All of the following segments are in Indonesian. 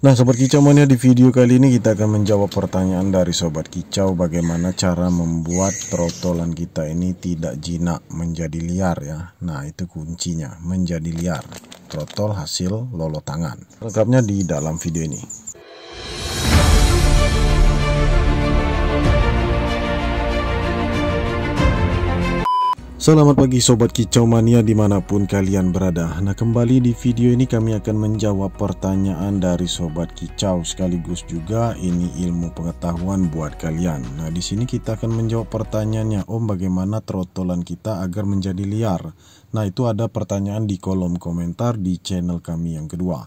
Nah Sobat Kicau Mania ya, di video kali ini kita akan menjawab pertanyaan dari Sobat Kicau bagaimana cara membuat trotolan kita ini tidak jinak menjadi liar ya Nah itu kuncinya menjadi liar trotol hasil lolo tangan Lengkapnya di dalam video ini Selamat pagi Sobat Kicau Mania dimanapun kalian berada Nah kembali di video ini kami akan menjawab pertanyaan dari Sobat Kicau Sekaligus juga ini ilmu pengetahuan buat kalian Nah di sini kita akan menjawab pertanyaannya Om bagaimana trotolan kita agar menjadi liar Nah, itu ada pertanyaan di kolom komentar di channel kami yang kedua.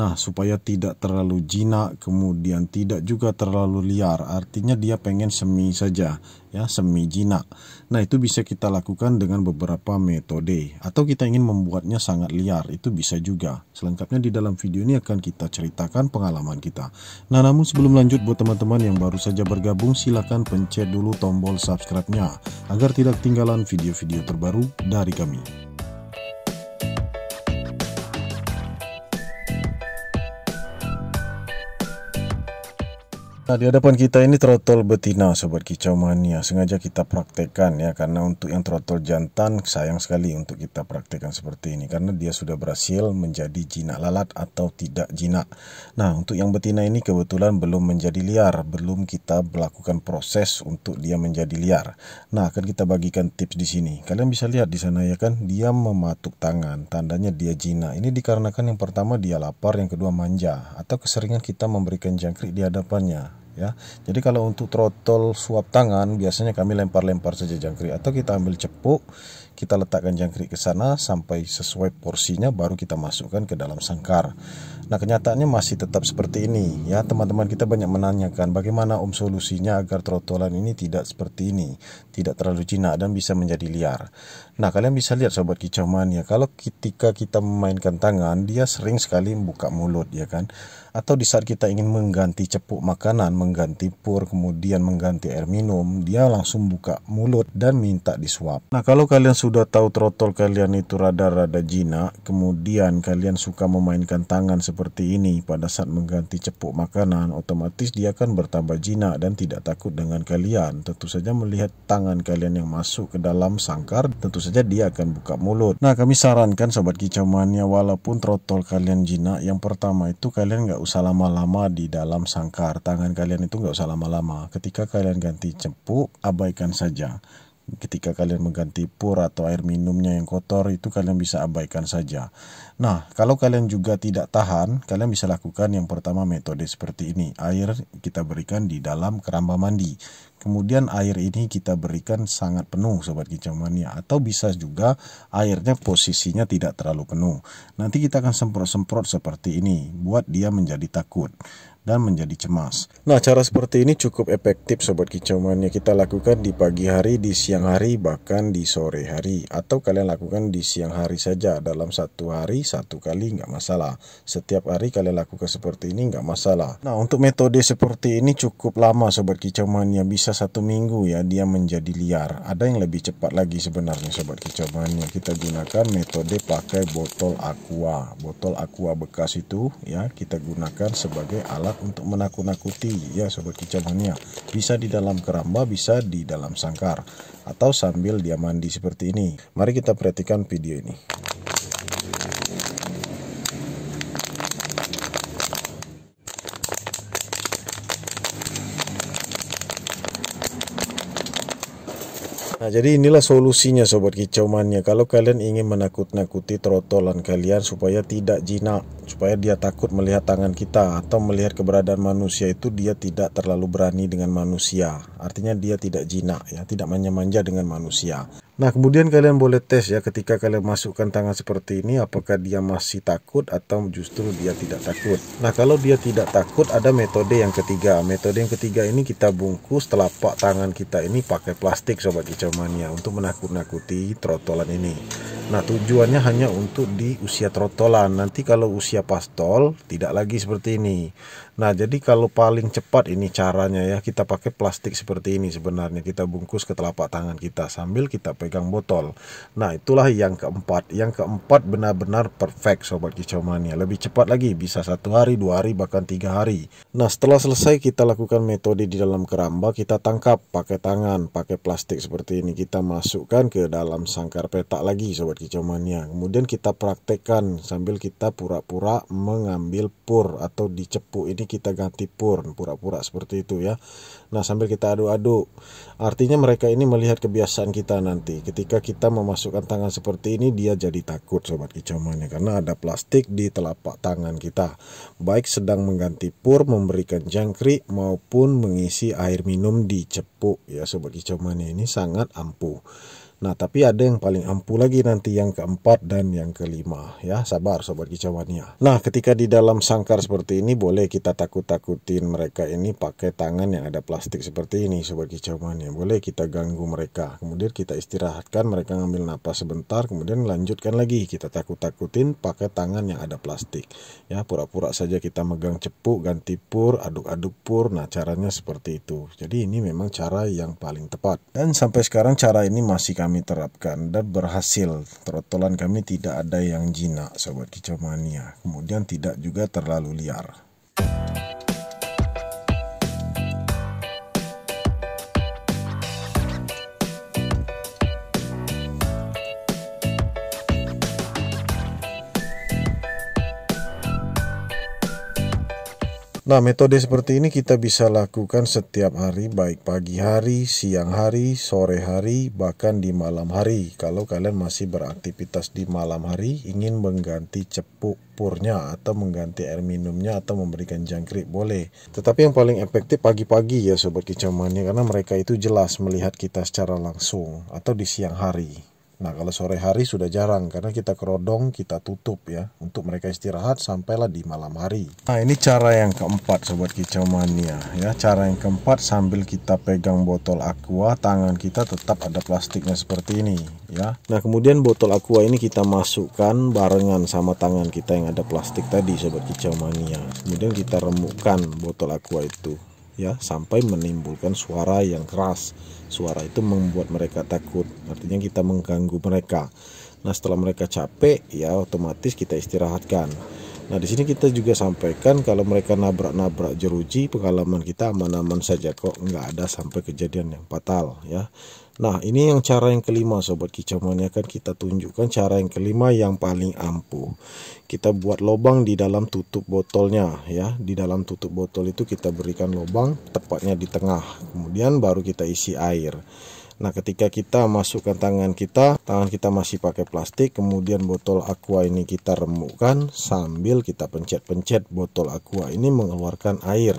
Nah, supaya tidak terlalu jinak, kemudian tidak juga terlalu liar, artinya dia pengen semi saja, ya, semi jinak. Nah, itu bisa kita lakukan dengan beberapa metode, atau kita ingin membuatnya sangat liar, itu bisa juga. Selengkapnya di dalam video ini akan kita ceritakan pengalaman kita. Nah, namun sebelum lanjut, buat teman-teman yang baru saja bergabung, silahkan pencet dulu tombol subscribe-nya agar tidak ketinggalan video-video terbaru dari kami. Nah, di hadapan kita ini trotol betina sobat kicau mania sengaja kita praktekkan ya karena untuk yang trotol jantan sayang sekali untuk kita praktekkan seperti ini karena dia sudah berhasil menjadi jinak lalat atau tidak jinak. Nah, untuk yang betina ini kebetulan belum menjadi liar, belum kita melakukan proses untuk dia menjadi liar. Nah, akan kita bagikan tips di sini. Kalian bisa lihat di sana ya kan dia mematuk tangan, tandanya dia jinak. Ini dikarenakan yang pertama dia lapar, yang kedua manja atau keseringan kita memberikan jangkrik di hadapannya ya. Jadi kalau untuk trotol suap tangan biasanya kami lempar-lempar saja jangkrik atau kita ambil cepuk kita letakkan jangkrik ke sana sampai sesuai porsinya baru kita masukkan ke dalam sangkar nah kenyataannya masih tetap seperti ini ya teman-teman kita banyak menanyakan bagaimana om solusinya agar trotolan ini tidak seperti ini tidak terlalu jinak dan bisa menjadi liar nah kalian bisa lihat sobat kicau mania kalau ketika kita memainkan tangan dia sering sekali membuka mulut ya kan atau di saat kita ingin mengganti cepuk makanan mengganti pur kemudian mengganti air minum dia langsung buka mulut dan minta disuap nah kalau kalian sudah tahu trotol kalian itu rada-rada jinak, kemudian kalian suka memainkan tangan seperti ini pada saat mengganti cepuk makanan, otomatis dia akan bertambah jinak dan tidak takut dengan kalian. Tentu saja melihat tangan kalian yang masuk ke dalam sangkar, tentu saja dia akan buka mulut. Nah, kami sarankan sobat kicau mania, walaupun trotol kalian jinak, yang pertama itu kalian nggak usah lama-lama di dalam sangkar. Tangan kalian itu nggak usah lama-lama. Ketika kalian ganti cepuk, abaikan saja ketika kalian mengganti pur atau air minumnya yang kotor itu kalian bisa abaikan saja. Nah, kalau kalian juga tidak tahan, kalian bisa lakukan yang pertama metode seperti ini. Air kita berikan di dalam keramba mandi. Kemudian air ini kita berikan sangat penuh sobat kicau mania atau bisa juga airnya posisinya tidak terlalu penuh. Nanti kita akan semprot-semprot seperti ini buat dia menjadi takut dan menjadi cemas. Nah, cara seperti ini cukup efektif sobat kicauannya kita lakukan di pagi hari, di siang hari, bahkan di sore hari atau kalian lakukan di siang hari saja dalam satu hari satu kali nggak masalah. Setiap hari kalian lakukan seperti ini nggak masalah. Nah, untuk metode seperti ini cukup lama sobat kicauannya bisa satu minggu ya dia menjadi liar. Ada yang lebih cepat lagi sebenarnya sobat kicauannya kita gunakan metode pakai botol aqua. Botol aqua bekas itu ya kita gunakan sebagai alat alat untuk menakut-nakuti ya sobat kicau mania. Bisa di dalam keramba, bisa di dalam sangkar atau sambil dia mandi seperti ini. Mari kita perhatikan video ini. Nah, jadi inilah solusinya sobat kicauannya. Kalau kalian ingin menakut-nakuti trotolan kalian supaya tidak jinak supaya dia takut melihat tangan kita atau melihat keberadaan manusia itu dia tidak terlalu berani dengan manusia. Artinya dia tidak jinak ya, tidak manja-manja dengan manusia. Nah, kemudian kalian boleh tes ya ketika kalian masukkan tangan seperti ini apakah dia masih takut atau justru dia tidak takut. Nah, kalau dia tidak takut ada metode yang ketiga. Metode yang ketiga ini kita bungkus telapak tangan kita ini pakai plastik sobat kicau mania untuk menakut-nakuti trotolan ini. Nah, tujuannya hanya untuk di usia trotolan. Nanti kalau usia dia ya pastol tidak lagi seperti ini nah jadi kalau paling cepat ini caranya ya kita pakai plastik seperti ini sebenarnya kita bungkus ke telapak tangan kita sambil kita pegang botol nah itulah yang keempat yang keempat benar-benar perfect sobat kicau mania lebih cepat lagi bisa satu hari dua hari bahkan tiga hari nah setelah selesai kita lakukan metode di dalam keramba kita tangkap pakai tangan pakai plastik seperti ini kita masukkan ke dalam sangkar petak lagi sobat kicau mania kemudian kita praktekkan sambil kita pura-pura pura mengambil pur atau dicepuk ini kita ganti pur pura-pura seperti itu ya nah sambil kita aduk-aduk artinya mereka ini melihat kebiasaan kita nanti ketika kita memasukkan tangan seperti ini dia jadi takut sobat kicomannya karena ada plastik di telapak tangan kita baik sedang mengganti pur memberikan jangkrik maupun mengisi air minum dicepuk ya sobat kicomannya ini sangat ampuh Nah, tapi ada yang paling ampuh lagi nanti yang keempat dan yang kelima ya. Sabar sobat kicauannya Nah, ketika di dalam sangkar seperti ini boleh kita takut-takutin mereka ini pakai tangan yang ada plastik seperti ini sobat kicauannya Boleh kita ganggu mereka. Kemudian kita istirahatkan mereka ngambil napas sebentar, kemudian lanjutkan lagi kita takut-takutin pakai tangan yang ada plastik. Ya, pura-pura saja kita megang cepuk, ganti pur, aduk-aduk pur. Nah, caranya seperti itu. Jadi ini memang cara yang paling tepat. Dan sampai sekarang cara ini masih kami kami terapkan dan berhasil. Trotolan kami tidak ada yang jinak, sobat kicau mania. Kemudian tidak juga terlalu liar. Nah, metode seperti ini kita bisa lakukan setiap hari, baik pagi hari, siang hari, sore hari, bahkan di malam hari. Kalau kalian masih beraktivitas di malam hari, ingin mengganti cepuk purnya atau mengganti air minumnya atau memberikan jangkrik boleh. Tetapi yang paling efektif pagi-pagi ya sobat Kicamannya, karena mereka itu jelas melihat kita secara langsung atau di siang hari. Nah kalau sore hari sudah jarang karena kita kerodong kita tutup ya untuk mereka istirahat sampailah di malam hari. Nah ini cara yang keempat sobat kicau mania ya cara yang keempat sambil kita pegang botol aqua tangan kita tetap ada plastiknya seperti ini ya. Nah kemudian botol aqua ini kita masukkan barengan sama tangan kita yang ada plastik tadi sobat kicau mania. Kemudian kita remukkan botol aqua itu ya sampai menimbulkan suara yang keras Suara itu membuat mereka takut, artinya kita mengganggu mereka. Nah, setelah mereka capek, ya otomatis kita istirahatkan. Nah, di sini kita juga sampaikan kalau mereka nabrak-nabrak jeruji, pengalaman kita aman-aman saja kok, nggak ada sampai kejadian yang fatal ya. Nah, ini yang cara yang kelima sobat kicauan kan kita tunjukkan cara yang kelima yang paling ampuh. Kita buat lubang di dalam tutup botolnya ya. Di dalam tutup botol itu kita berikan lubang tepatnya di tengah. Kemudian baru kita isi air. Nah ketika kita masukkan tangan kita, tangan kita masih pakai plastik, kemudian botol aqua ini kita remukkan sambil kita pencet-pencet botol aqua ini mengeluarkan air.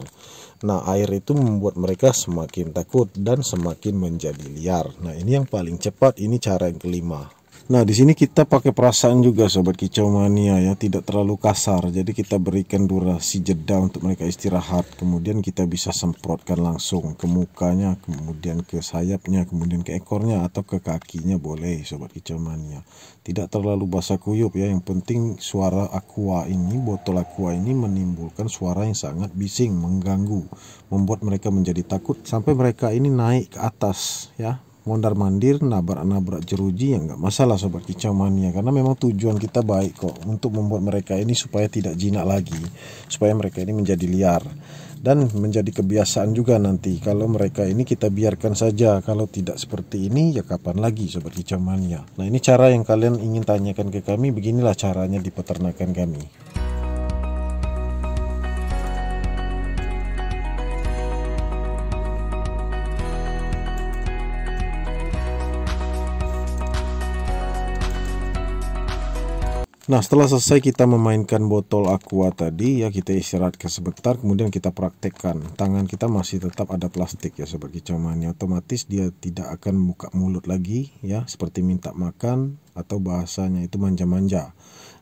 Nah air itu membuat mereka semakin takut dan semakin menjadi liar. Nah ini yang paling cepat, ini cara yang kelima. Nah, di sini kita pakai perasaan juga sobat kicau mania ya, tidak terlalu kasar. Jadi kita berikan durasi jeda untuk mereka istirahat. Kemudian kita bisa semprotkan langsung ke mukanya, kemudian ke sayapnya, kemudian ke ekornya atau ke kakinya boleh sobat kicau mania. Tidak terlalu basah kuyup ya. Yang penting suara aqua ini, botol aqua ini menimbulkan suara yang sangat bising, mengganggu, membuat mereka menjadi takut sampai mereka ini naik ke atas ya, mondar mandir nabrak nabrak jeruji ya nggak masalah sobat kicau mania karena memang tujuan kita baik kok untuk membuat mereka ini supaya tidak jinak lagi supaya mereka ini menjadi liar dan menjadi kebiasaan juga nanti kalau mereka ini kita biarkan saja kalau tidak seperti ini ya kapan lagi sobat kicau mania nah ini cara yang kalian ingin tanyakan ke kami beginilah caranya di peternakan kami Nah setelah selesai kita memainkan botol aqua tadi ya kita istirahat ke sebentar kemudian kita praktekkan tangan kita masih tetap ada plastik ya sebagai cumannya otomatis dia tidak akan buka mulut lagi ya seperti minta makan atau bahasanya itu manja-manja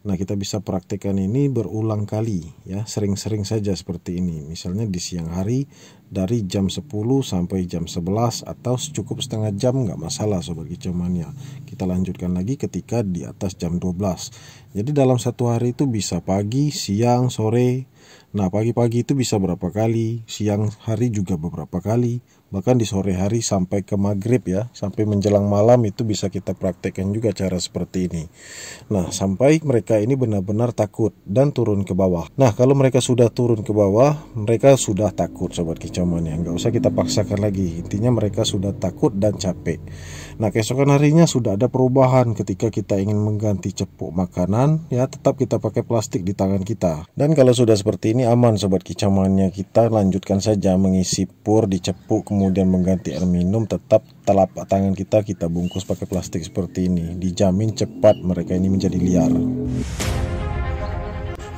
Nah, kita bisa praktekkan ini berulang kali ya, sering-sering saja seperti ini. Misalnya di siang hari dari jam 10 sampai jam 11 atau cukup setengah jam nggak masalah sobat kicaumannya. Kita lanjutkan lagi ketika di atas jam 12. Jadi dalam satu hari itu bisa pagi, siang, sore. Nah, pagi-pagi itu bisa berapa kali, siang hari juga beberapa kali, bahkan di sore hari sampai ke maghrib ya sampai menjelang malam itu bisa kita praktekkan juga cara seperti ini nah sampai mereka ini benar-benar takut dan turun ke bawah nah kalau mereka sudah turun ke bawah mereka sudah takut sobat kecaman ya nggak usah kita paksakan lagi intinya mereka sudah takut dan capek nah keesokan harinya sudah ada perubahan ketika kita ingin mengganti cepuk makanan ya tetap kita pakai plastik di tangan kita dan kalau sudah seperti ini aman sobat kecamannya kita lanjutkan saja mengisi pur di cepuk kemudian mengganti air minum tetap telapak tangan kita kita bungkus pakai plastik seperti ini dijamin cepat mereka ini menjadi liar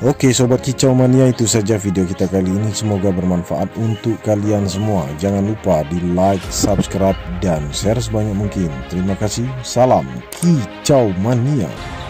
Oke sobat kicau mania itu saja video kita kali ini semoga bermanfaat untuk kalian semua jangan lupa di like subscribe dan share sebanyak mungkin terima kasih salam kicau mania